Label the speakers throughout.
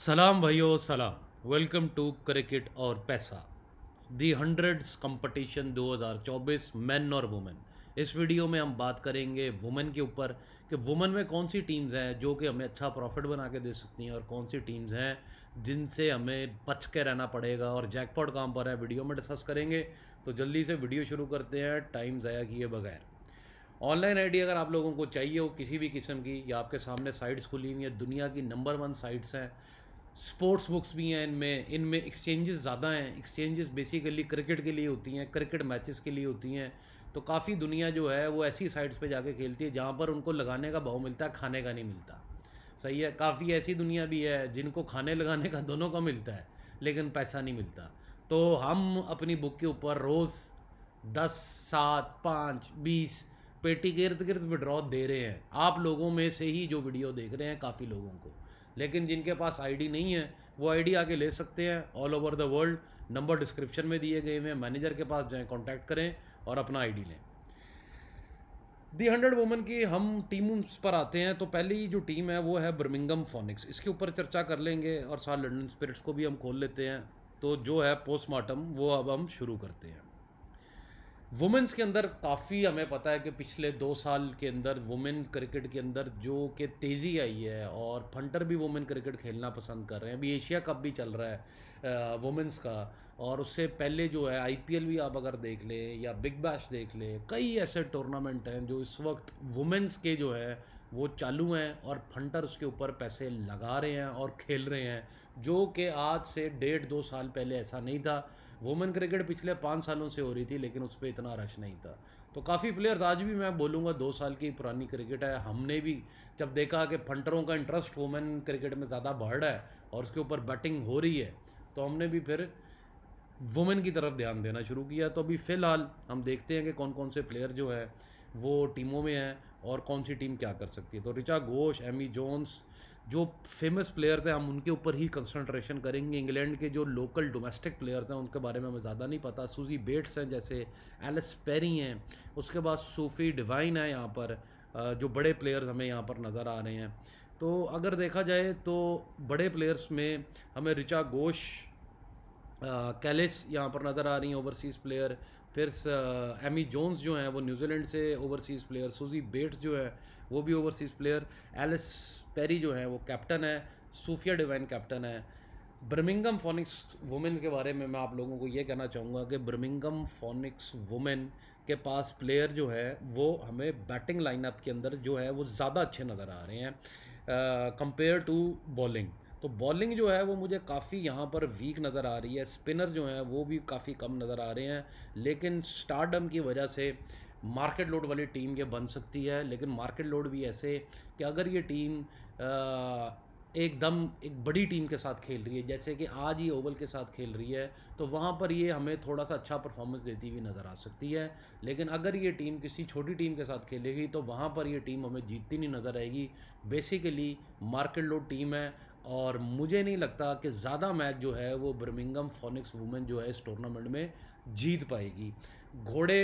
Speaker 1: सलाम भाइयों सलाम वेलकम टू क्रिकेट और पैसा दी हंड्रेड्स कंपटीशन 2024 मेन और वुमेन इस वीडियो में हम बात करेंगे वुमेन के ऊपर कि वुमेन में कौन सी टीम्स हैं जो कि हमें अच्छा प्रॉफिट बना के दे सकती हैं और कौन सी टीम्स हैं जिनसे हमें बच के रहना पड़ेगा और जैकपॉट काम पर है वीडियो में डिस्कस करेंगे तो जल्दी से वीडियो शुरू करते हैं टाइम ज़ाया किए बगैर ऑनलाइन आईडी अगर आप लोगों को चाहिए हो किसी भी किस्म की या आपके सामने साइट्स खुली हुई हैं दुनिया की नंबर वन साइट्स हैं स्पोर्ट्स बुक्स भी हैं इनमें इनमें एक्सचेंजेस ज़्यादा हैं एक्सचेंजेस बेसिकली क्रिकेट के लिए होती हैं क्रिकेट मैचेस के लिए होती हैं तो काफ़ी दुनिया जो है वो ऐसी साइड्स पे जाके खेलती है जहाँ पर उनको लगाने का भाव मिलता है खाने का नहीं मिलता सही है काफ़ी ऐसी दुनिया भी है जिनको खाने लगाने का दोनों का मिलता है लेकिन पैसा नहीं मिलता तो हम अपनी बुक के ऊपर रोज़ दस सात पाँच बीस पेटी के इर्द गिर्द विड्रॉ दे रहे हैं आप लोगों में से ही जो वीडियो देख रहे हैं काफ़ी लोगों को लेकिन जिनके पास आईडी नहीं है वो आईडी आके ले सकते हैं all over the world number description में दिए गए हैं मैनेजर के पास जाएँ कॉन्टैक्ट करें और अपना आईडी लें दी हंड्रेड वुमन की हम टीम्स पर आते हैं तो पहली जो टीम है वो है बर्मिंगम फोनिक्स इसके ऊपर चर्चा कर लेंगे और साथ लंडन स्पिरिट्स को भी हम खोल लेते हैं तो जो है पोस्टमार्टम वो अब हम शुरू करते हैं वुमेंस के अंदर काफ़ी हमें पता है कि पिछले दो साल के अंदर वुमेन क्रिकेट के अंदर जो कि तेज़ी आई है और फंटर भी वुमेन क्रिकेट खेलना पसंद कर रहे हैं अभी एशिया कप भी चल रहा है वुमेंस का और उससे पहले जो है आईपीएल भी आप अगर देख लें या बिग बैश देख लें कई ऐसे टूर्नामेंट हैं जो इस वक्त वुमेंस के जो है वो चालू हैं और फंटर उसके ऊपर पैसे लगा रहे हैं और खेल रहे हैं जो कि आज से डेढ़ दो साल पहले ऐसा नहीं था वुमेन क्रिकेट पिछले पाँच सालों से हो रही थी लेकिन उस पर इतना रश नहीं था तो काफ़ी प्लेयर्स आज भी मैं बोलूँगा दो साल की पुरानी क्रिकेट है हमने भी जब देखा कि फंटरों का इंटरेस्ट वुमेन क्रिकेट में ज़्यादा बढ़ रहा है और उसके ऊपर बैटिंग हो रही है तो हमने भी फिर वुमेन की तरफ ध्यान देना शुरू किया तो अभी फ़िलहाल हम देखते हैं कि कौन कौन से प्लेयर जो है वो टीमों में हैं और कौन सी टीम क्या कर सकती है तो Richa Ghosh Amy Jones e जो फेमस प्लेयर्स हैं हम उनके ऊपर ही कंसंट्रेशन करेंगे इंग्लैंड के जो लोकल डोमेस्टिक प्लेयर्स हैं उनके बारे में हमें ज़्यादा नहीं पता सूजी बेट्स हैं जैसे एलिस पेरी हैं उसके बाद सूफी डिवाइन है यहाँ पर जो बड़े प्लेयर्स हमें यहाँ पर नज़र आ रहे हैं तो अगर देखा जाए तो बड़े प्लेयर्स में हमें रिचा घोष कैलिस यहाँ पर नज़र आ रही हैं ओवरसीज़ प्लेयर फिर एमी जोन्स जो हैं वो न्यूजीलैंड से ओवरसीज़ प्लेयर सूजी बेट्स जो है वो भी ओवरसीज़ प्लेयर एलिस पेरी जो है वो कैप्टन है सूफिया डिवाइन कैप्टन है बर्मिंगम फोनिक्स वुमेन के बारे में मैं आप लोगों को ये कहना चाहूँगा कि बर्मिंगम फोनिक्स वुमेन के पास प्लेयर जो है वो हमें बैटिंग लाइनअप के अंदर जो है वो ज़्यादा अच्छे नज़र आ रहे हैं कंपेयर टू बॉलिंग तो बॉलिंग जो है वो मुझे काफ़ी यहाँ पर वीक नज़र आ रही है स्पिनर जो हैं वो भी काफ़ी कम नज़र आ रहे हैं लेकिन स्टारडम की वजह से मार्केट लोड वाली टीम ये बन सकती है लेकिन मार्केट लोड भी ऐसे कि अगर ये टीम एकदम एक बड़ी टीम के साथ खेल रही है जैसे कि आज ये ओवल के साथ खेल रही है तो वहाँ पर ये हमें थोड़ा सा अच्छा परफॉर्मेंस देती हुई नज़र आ सकती है लेकिन अगर ये टीम किसी छोटी टीम के साथ खेलेगी तो वहाँ पर ये टीम हमें जीतती नहीं नज़र आएगी बेसिकली मार्केट लोड टीम है और मुझे नहीं लगता कि ज़्यादा मैच जो है वो बर्मिंगम फोनिक्स वुमेन जो है इस टूर्नामेंट में जीत पाएगी घोड़े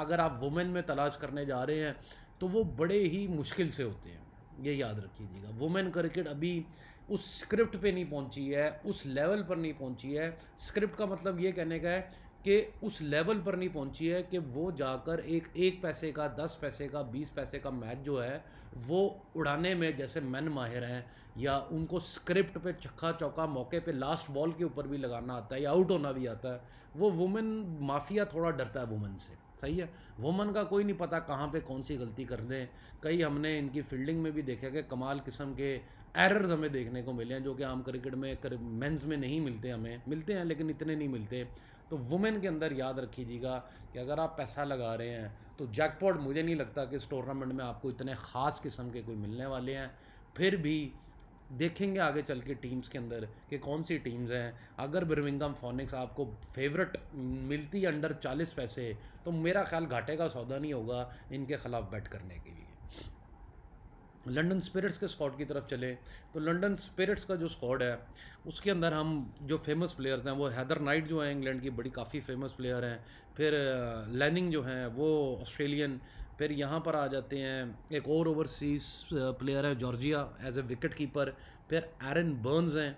Speaker 1: अगर आप वुमेन में तलाश करने जा रहे हैं तो वो बड़े ही मुश्किल से होते हैं ये याद रखिएगा वुमेन क्रिकेट अभी उस स्क्रिप्ट पे नहीं पहुंची है उस लेवल पर नहीं पहुंची है स्क्रिप्ट का मतलब ये कहने का है कि उस लेवल पर नहीं पहुंची है कि वो जाकर एक एक पैसे का दस पैसे का बीस पैसे का मैच जो है वो उड़ाने में जैसे मैन माहिर हैं या उनको स्क्रिप्ट पे चक्का चौका मौके पे लास्ट बॉल के ऊपर भी लगाना आता है या आउट होना भी आता है वो वुमेन माफिया थोड़ा डरता है वुमेन से सही है वुमन का कोई नहीं पता कहाँ पे कौन सी गलती कर दें कई हमने इनकी फील्डिंग में भी देखा कि कमाल किस्म के एरर्स हमें देखने को मिले हैं जो कि आम क्रिकेट में मेंस में नहीं मिलते हमें मिलते हैं लेकिन इतने नहीं मिलते तो वुमेन के अंदर याद रखीजिएगा कि अगर आप पैसा लगा रहे हैं तो जैकपॉट मुझे नहीं लगता कि इस टूर्नामेंट में आपको इतने ख़ास किस्म के कोई मिलने वाले हैं फिर भी देखेंगे आगे चल के टीम्स के अंदर कि कौन सी टीम्स हैं अगर बर्मिंगम फोनिक्स आपको फेवरेट मिलती है अंडर चालीस पैसे तो मेरा ख्याल घाटे का सौदा नहीं होगा इनके ख़िलाफ़ बैट करने के लिए लंडन स्पिरिट्स के स्कॉड की तरफ चले तो लंडन स्पिरिट्स का जो स्कॉड है उसके अंदर हम जो फेमस प्लेयर्स हैं वो हैदर नाइट जो है इंग्लैंड की बड़ी काफ़ी फेमस प्लेयर हैं फिर लैनिंग जो हैं वो ऑस्ट्रेलियन फिर यहाँ पर आ जाते हैं एक और ओवरसीज प्लेयर है Georgia as a wicket keeper फिर एरन बर्न्स हैं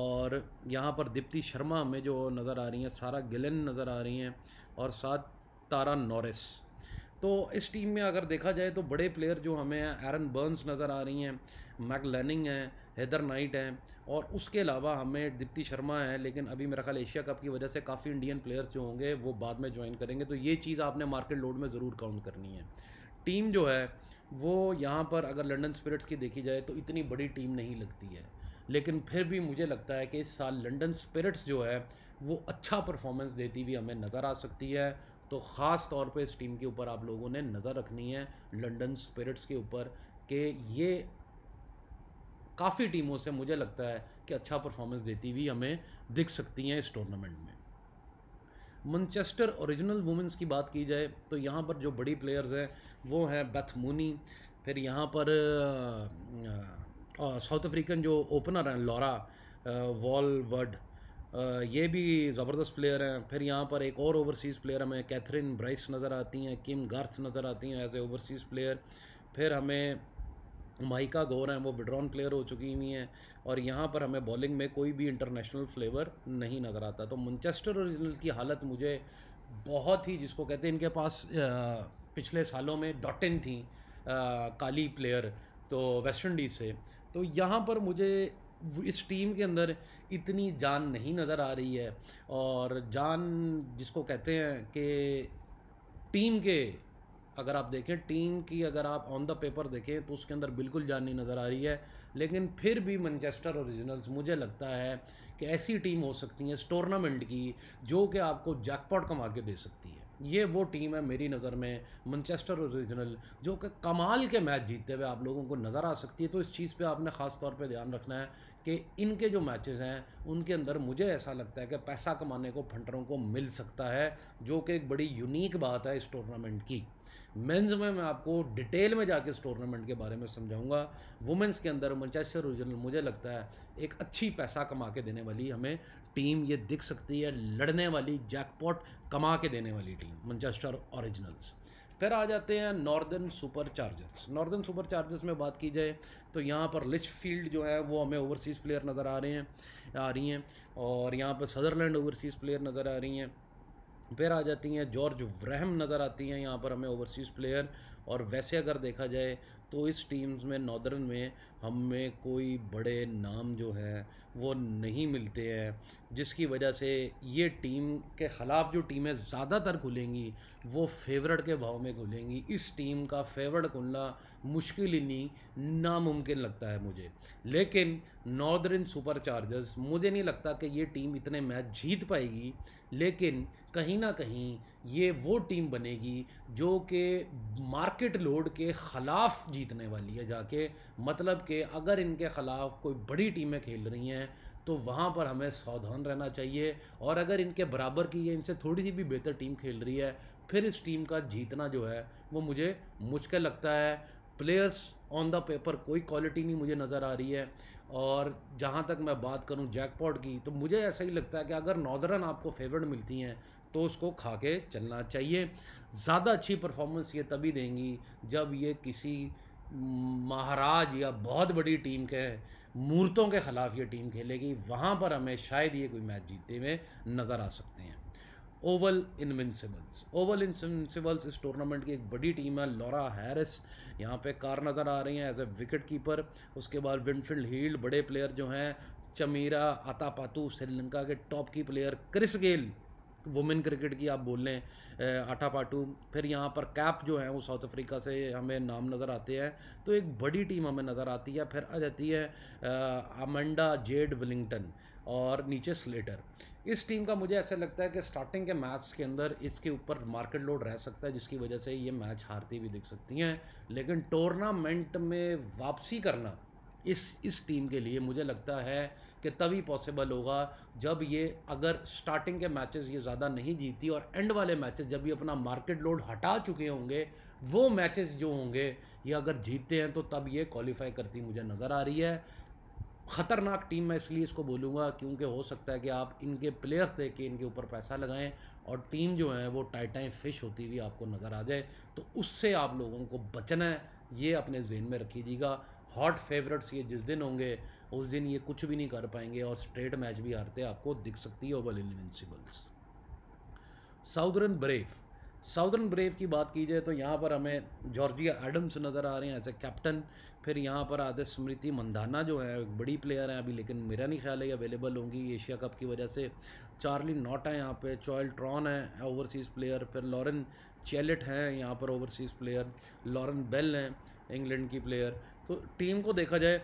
Speaker 1: और यहाँ पर दीप्ति शर्मा हमें जो नज़र आ रही हैं सारा गिलन नज़र आ रही हैं और साथ तारा नॉरिस तो इस टीम में अगर देखा जाए तो बड़े प्लेयर जो हमें एरन बर्न्स नज़र आ रही हैं मैक लैनिंग हैं हैदर नाइट हैं और उसके अलावा हमें दीप्ति शर्मा है लेकिन अभी मेरा ख्याल एशिया कप की वजह से काफ़ी इंडियन प्लेयर्स जो होंगे वो बाद में ज्वाइन करेंगे तो ये चीज़ आपने मार्केट लोड में ज़रूर काउंट करनी है टीम जो है वो यहाँ पर अगर लंडन स्पिरिट्स की देखी जाए तो इतनी बड़ी टीम नहीं लगती है लेकिन फिर भी मुझे लगता है कि इस साल लंडन स्पिरिट्स जो है वो अच्छा परफॉर्मेंस देती हुई हमें नज़र आ सकती है तो ख़ास तौर पे इस टीम के ऊपर आप लोगों ने नज़र रखनी है लंदन स्पिरिट्स के ऊपर कि ये काफ़ी टीमों से मुझे लगता है कि अच्छा परफॉर्मेंस देती हुई हमें दिख सकती हैं इस टूर्नामेंट में मनचेस्टर ओरिजिनल वुमेंस की बात की जाए तो यहाँ पर जो बड़ी प्लेयर्स हैं वो हैं मूनी फिर यहाँ पर साउथ अफ्रीकन जो ओपनर हैं लॉरा वॉल वर्ड ये भी ज़बरदस्त प्लेयर हैं फिर यहाँ पर एक और ओवरसीज़ प्लेयर हमें कैथरीन ब्राइस नज़र आती हैं किम गार्थ नज़र आती हैं एज ए ओवरसीज़ प्लेयर फिर हमें माइका गौर हैं वो विड्रॉन प्लेयर हो चुकी हुई हैं और यहाँ पर हमें बॉलिंग में कोई भी इंटरनेशनल फ्लेवर नहीं नज़र आता तो मनचेस्टर ओरिजिनल की हालत मुझे बहुत ही जिसको कहते हैं इनके पास पिछले सालों में डॉटिन थी आ, काली प्लेयर तो वेस्ट इंडीज़ से तो यहाँ पर मुझे इस टीम के अंदर इतनी जान नहीं नज़र आ रही है और जान जिसको कहते हैं कि टीम के अगर आप देखें टीम की अगर आप ऑन द पेपर देखें तो उसके अंदर बिल्कुल जान नहीं नज़र आ रही है लेकिन फिर भी मैनचेस्टर ओरिजिनल्स मुझे लगता है कि ऐसी टीम हो सकती है इस टूर्नामेंट की जो कि आपको जैकपॉट कमा के दे सकती है ये वो टीम है मेरी नज़र में मैनचेस्टर ओरिजिनल जो कि कमाल के मैच जीतते हुए आप लोगों को नज़र आ सकती है तो इस चीज़ पे आपने ख़ास तौर पे ध्यान रखना है कि इनके जो मैचेस हैं उनके अंदर मुझे ऐसा लगता है कि पैसा कमाने को फंटरों को मिल सकता है जो कि एक बड़ी यूनिक बात है इस टूर्नामेंट की मेंस में मैं आपको डिटेल में जाके इस टूर्नामेंट के बारे में समझाऊंगा वुमेंस के अंदर मैनचेस्टर ओरिजिनल मुझे लगता है एक अच्छी पैसा कमा के देने वाली हमें टीम ये दिख सकती है लड़ने वाली जैकपॉट कमा के देने वाली टीम मंचेस्टर ओरिजिनल्स फिर आ जाते हैं Northern Superchargers Northern Superchargers में बात की जाए तो यहाँ पर लिच फील्ड जो है वो हमें ओवरसीज़ प्लेयर नज़र आ रहे हैं आ रही हैं और यहाँ पर सदरलैंड ओवरसीज़ प्लेयर नज़र आ रही हैं फिर आ जाती हैं जॉर्ज व्रहम नज़र आती हैं यहाँ पर हमें ओवरसीज़ प्लेयर और वैसे अगर देखा जाए तो इस टीम्स में नॉर्दर्न में हमें कोई बड़े नाम जो है वो नहीं मिलते हैं जिसकी वजह से ये टीम के ख़िलाफ़ जो टीमें ज़्यादातर खुलेंगी वो फेवरेट के भाव में खुलेंगी इस टीम का फेवरेट खुलना मुश्किल ही नहीं नामुमकिन लगता है मुझे लेकिन नॉर्दर्न सुपर चार्जर्स मुझे नहीं लगता कि ये टीम इतने मैच जीत पाएगी लेकिन कहीं ना कहीं ये वो टीम बनेगी जो कि मार्केट लोड के ख़िलाफ़ जीतने वाली है जाके मतलब के अगर इनके ख़िलाफ़ कोई बड़ी टीमें खेल रही हैं तो वहाँ पर हमें सावधान रहना चाहिए और अगर इनके बराबर की या इनसे थोड़ी सी भी बेहतर टीम खेल रही है फिर इस टीम का जीतना जो है वो मुझे मुश्किल लगता है प्लेयर्स ऑन द पेपर कोई क्वालिटी नहीं मुझे नज़र आ रही है और जहाँ तक मैं बात करूँ जैकपॉट की तो मुझे ऐसा ही लगता है कि अगर नॉर्दर्न आपको फेवरेट मिलती हैं तो उसको खा के चलना चाहिए ज़्यादा अच्छी परफॉर्मेंस ये तभी देंगी जब ये किसी महाराज या बहुत बड़ी टीम के मूर्तों के ख़िलाफ़ ये टीम खेलेगी वहाँ पर हमें शायद ये कोई मैच जीतते हुए नज़र आ सकते हैं ओवल इनविंसिबल्स ओवल इनविंसिबल्स इस टूर्नामेंट की एक बड़ी टीम है लॉरा हैरिस यहाँ पे कार नज़र आ रही हैं एज ए विकेट कीपर उसके बाद विनफील्ड हील्ड बड़े प्लेयर जो हैं चमीरा आतापातू श्रीलंका के टॉप की player Chris Gayle women cricket की आप बोल लें आटा पाटू फिर यहाँ पर कैप जो है वो साउथ अफ्रीका से हमें नाम नज़र आते हैं तो एक बड़ी टीम हमें नज़र आती है फिर आ जाती है अमेंडा जेड विलिंगटन और नीचे स्लेटर इस टीम का मुझे ऐसा लगता है कि स्टार्टिंग के मैच के अंदर इसके ऊपर मार्केट लोड रह सकता है जिसकी वजह से ये मैच हारती भी दिख सकती हैं लेकिन टूर्नामेंट में वापसी करना इस इस टीम के लिए मुझे लगता है कि तभी पॉसिबल होगा जब ये अगर स्टार्टिंग के मैचेस ये ज़्यादा नहीं जीती और एंड वाले मैचेस जब ये अपना मार्केट लोड हटा चुके होंगे वो मैचेस जो होंगे ये अगर जीतते हैं तो तब ये क्वालिफाई करती मुझे नज़र आ रही है ख़तरनाक टीम मैं इसलिए इसको बोलूँगा क्योंकि हो सकता है कि आप इनके प्लेयर्स देख के इनके ऊपर पैसा लगाएं और टीम जो है वो टाइटाएँ फिश होती हुई आपको नज़र आ जाए तो उससे आप लोगों को बचना है ये अपने जहन में रखीजिएगा हॉट फेवरेट्स ये जिस दिन होंगे उस दिन ये कुछ भी नहीं कर पाएंगे और स्ट्रेट मैच भी हारते आपको दिख सकती है Oval Invincibles Southern Brave Southern Brave की बात की जाए तो यहाँ पर हमें जॉर्जिया एडम्स नज़र आ रहे हैं एज ए कैप्टन फिर यहाँ पर आदि स्मृति मंदाना जो है एक बड़ी प्लेयर हैं अभी लेकिन मेरा नहीं ख्याल है अवेलेबल होंगी एशिया कप की वजह से चार्ली नॉट है यहाँ पे चॉयल ट्रॉन है ओवरसीज़ प्लेयर फिर लॉरेन चेलिट हैं यहाँ पर ओवरसीज़ प्लेयर लॉरेन बेल हैं इंग्लैंड की प्लेयर तो टीम को देखा जाए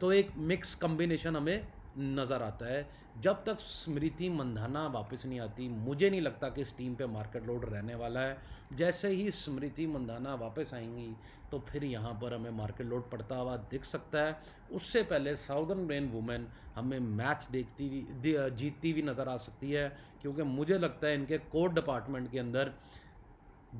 Speaker 1: तो एक मिक्स कम्बिनेशन हमें नज़र आता है जब तक स्मृति मंधाना वापस नहीं आती मुझे नहीं लगता कि इस टीम पे मार्केट लोड रहने वाला है जैसे ही स्मृति मंधाना वापस आएंगी तो फिर यहाँ पर हमें मार्केट लोड पड़ता हुआ दिख सकता है उससे पहले साउदर्न ब्रेन वुमेन हमें मैच देखती जीतती हुई नज़र आ सकती है क्योंकि मुझे लगता है इनके कोर डिपार्टमेंट के अंदर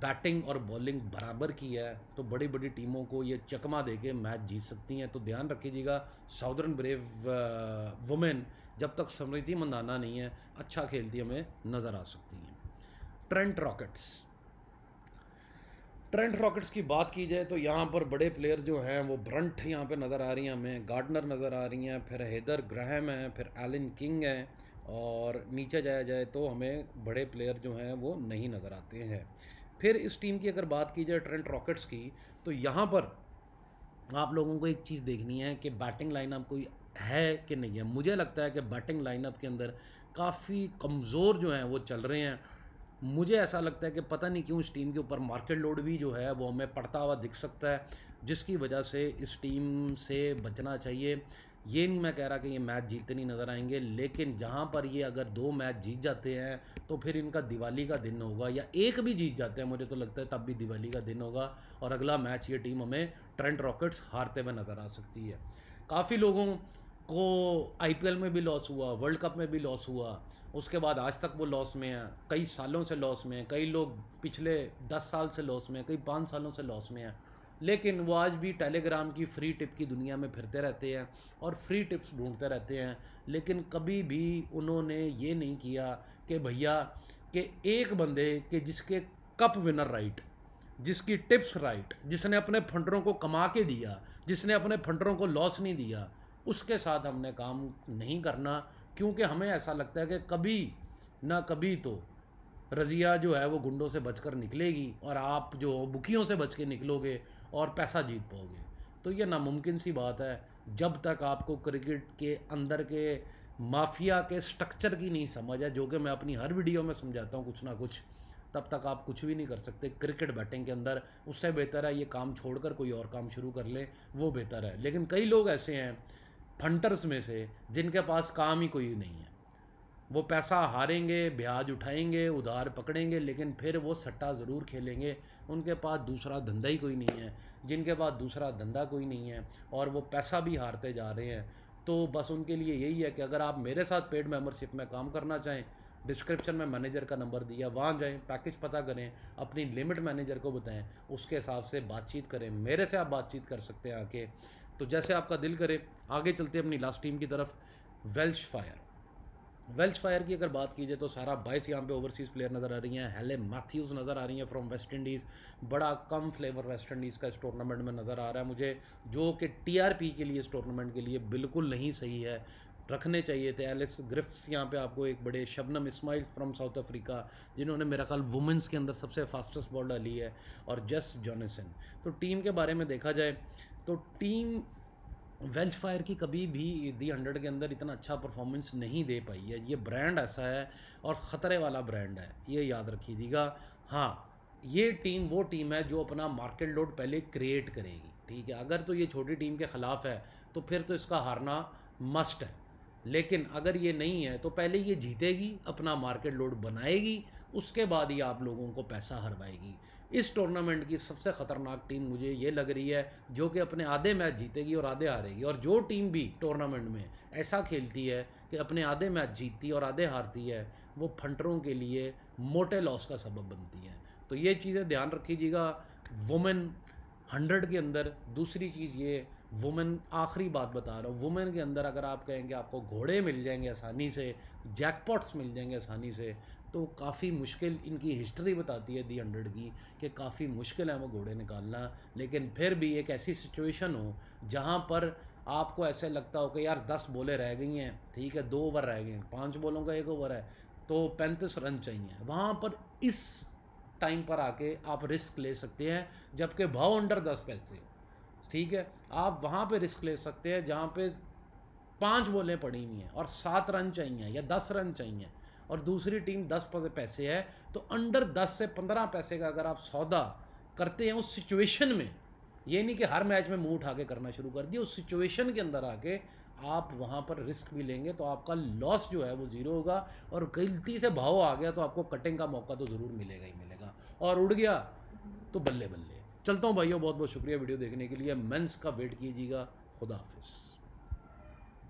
Speaker 1: बैटिंग और बॉलिंग बराबर की है तो बड़ी बड़ी टीमों को ये चकमा दे के मैच जीत सकती हैं तो ध्यान रखिएगा साउदर्न ब्रेव वुमेन जब तक समृद्धि मंदाना नहीं है अच्छा खेलती हमें नज़र आ सकती हैं ट्रेंट रॉकेट्स ट्रेंट रॉकेट्स की बात की जाए तो यहाँ पर बड़े प्लेयर जो हैं वो ब्रंट यहाँ पे नज़र आ रही हैं हमें गार्डनर नज़र आ रही हैं फिर हैदर ग्रहम हैं फिर एलिन किंग हैं और नीचे जाया जाए तो हमें बड़े प्लेयर जो हैं वो नहीं नज़र आते हैं फिर इस टीम की अगर बात की जाए ट्रेंट रॉकेट्स की तो यहाँ पर आप लोगों को एक चीज़ देखनी है कि बैटिंग लाइनअप कोई है कि नहीं है मुझे लगता है कि बैटिंग लाइनअप के अंदर काफ़ी कमज़ोर जो हैं वो चल रहे हैं मुझे ऐसा लगता है कि पता नहीं क्यों इस टीम के ऊपर मार्केट लोड भी जो है वो हमें पड़ता हुआ दिख सकता है जिसकी वजह से इस टीम से बचना चाहिए ये नहीं मैं कह रहा कि ये मैच जीतते नहीं नज़र आएंगे लेकिन जहाँ पर ये अगर दो मैच जीत जाते हैं तो फिर इनका दिवाली का दिन होगा या एक भी जीत जाते हैं मुझे तो लगता है तब भी दिवाली का दिन होगा और अगला मैच ये टीम हमें ट्रेंट रॉकेट्स हारते हुए नज़र आ सकती है काफ़ी लोगों को आई में भी लॉस हुआ वर्ल्ड कप में भी लॉस हुआ उसके बाद आज तक वो लॉस में है कई सालों से लॉस में है कई लोग पिछले दस साल से लॉस में हैं कई पाँच सालों से लॉस में हैं लेकिन वो आज भी टेलीग्राम की फ्री टिप की दुनिया में फिरते रहते हैं और फ्री टिप्स ढूंढते रहते हैं लेकिन कभी भी उन्होंने ये नहीं किया कि भैया कि एक बंदे के जिसके कप विनर राइट जिसकी टिप्स राइट जिसने अपने फंडरों को कमा के दिया जिसने अपने फंडरों को लॉस नहीं दिया उसके साथ हमने काम नहीं करना क्योंकि हमें ऐसा लगता है कि कभी ना कभी तो रज़िया जो है वो गुंडों से बचकर निकलेगी और आप जो बुकियों से बच के निकलोगे और पैसा जीत पाओगे तो ये नामुमकिन सी बात है जब तक आपको क्रिकेट के अंदर के माफिया के स्ट्रक्चर की नहीं समझ है जो कि मैं अपनी हर वीडियो में समझाता हूँ कुछ ना कुछ तब तक आप कुछ भी नहीं कर सकते क्रिकेट बैटिंग के अंदर उससे बेहतर है ये काम छोड़कर कोई और काम शुरू कर ले वो बेहतर है लेकिन कई लोग ऐसे हैं फंटर्स में से जिनके पास काम ही कोई नहीं है वो पैसा हारेंगे ब्याज उठाएंगे उधार पकड़ेंगे लेकिन फिर वो सट्टा ज़रूर खेलेंगे उनके पास दूसरा धंधा ही कोई नहीं है जिनके पास दूसरा धंधा कोई नहीं है और वो पैसा भी हारते जा रहे हैं तो बस उनके लिए यही है कि अगर आप मेरे साथ पेड मेम्बरशिप में काम करना चाहें डिस्क्रिप्शन में मैनेजर का नंबर दिया वहाँ जाएँ पैकेज पता करें अपनी लिमिट मैनेजर को बताएँ उसके हिसाब से बातचीत करें मेरे से आप बातचीत कर सकते हैं आके तो जैसे आपका दिल करे आगे चलते अपनी लास्ट टीम की तरफ वेल्श फायर वेल्स फायर की अगर बात की जाए तो सारा बाइस यहाँ पे ओवरसीज़ प्लेयर नज़र आ रही हैं हेले मैथ्यूज़ नज़र आ रही हैं फ्रॉम वेस्ट इंडीज़ बड़ा कम फ्लेवर वेस्ट इंडीज़ का इस टूर्नामेंट में नज़र आ रहा है मुझे जो कि टीआरपी के लिए इस टूर्नामेंट के लिए बिल्कुल नहीं सही है रखने चाहिए थे एलिस ग्रिफ्स यहाँ पे आपको एक बड़े Shabnam Ismail from South Africa जिन्होंने मेरा ख्याल वुमेंस के अंदर सबसे फास्टेस्ट बॉल डाली है और जस जॉनसन तो टीम के बारे में देखा जाए तो टीम वेल्च फायर की कभी भी दी हंड्रेड के अंदर इतना अच्छा परफॉर्मेंस नहीं दे पाई है ये ब्रांड ऐसा है और ख़तरे वाला ब्रांड है ये याद रखिएगा हाँ ये टीम वो टीम है जो अपना मार्केट लोड पहले क्रिएट करेगी ठीक है अगर तो ये छोटी टीम के ख़िलाफ़ है तो फिर तो इसका हारना मस्ट है लेकिन अगर ये नहीं है तो पहले ये जीतेगी अपना मार्केट लोड बनाएगी उसके बाद ही आप लोगों को पैसा हरवाएगी इस टूर्नामेंट की सबसे ख़तरनाक टीम मुझे ये लग रही है जो कि अपने आधे मैच जीतेगी और आधे हारेगी और जो टीम भी टूर्नामेंट में ऐसा खेलती है कि अपने आधे मैच जीतती और आधे हारती है वो फंटरों के लिए मोटे लॉस का सबब बनती है तो ये चीज़ें ध्यान रखीजिएगा वुमेन हंड्रेड के अंदर दूसरी चीज़ ये वुमेन आखिरी बात बता रहा हूँ वुमेन के अंदर अगर आप कहेंगे आपको घोड़े मिल जाएंगे आसानी से जैकपॉट्स मिल जाएंगे आसानी से तो काफ़ी मुश्किल इनकी हिस्ट्री बताती है दी हंड्रेड की कि काफ़ी मुश्किल है वो घोड़े निकालना लेकिन फिर भी एक ऐसी सिचुएशन हो जहाँ पर आपको ऐसे लगता हो कि यार दस बोले रह गई हैं ठीक है दो ओवर रह गए हैं पाँच बोलों का एक ओवर है तो पैंतीस रन चाहिए वहाँ पर इस टाइम पर आके आप रिस्क ले सकते हैं जबकि भाव अंडर दस पैसे ठीक है आप वहाँ पे रिस्क ले सकते हैं जहाँ पे पांच बॉलें पड़ी हुई हैं और सात रन चाहिए या दस रन चाहिए और दूसरी टीम दस पैसे है तो अंडर दस से पंद्रह पैसे का अगर आप सौदा करते हैं उस सिचुएशन में ये नहीं कि हर मैच में मुंह उठा के करना शुरू कर दिया उस सिचुएशन के अंदर आके आप वहाँ पर रिस्क भी लेंगे तो आपका लॉस जो है वो ज़ीरो होगा और गलती से भाव आ गया तो आपको कटिंग का मौका तो ज़रूर मिलेगा ही मिलेगा और उड़ गया तो बल्ले बल्ले चलता हूँ भाइयों बहुत बहुत शुक्रिया वीडियो देखने के लिए मेंस का वेट कीजिएगा खुदा हाफिज़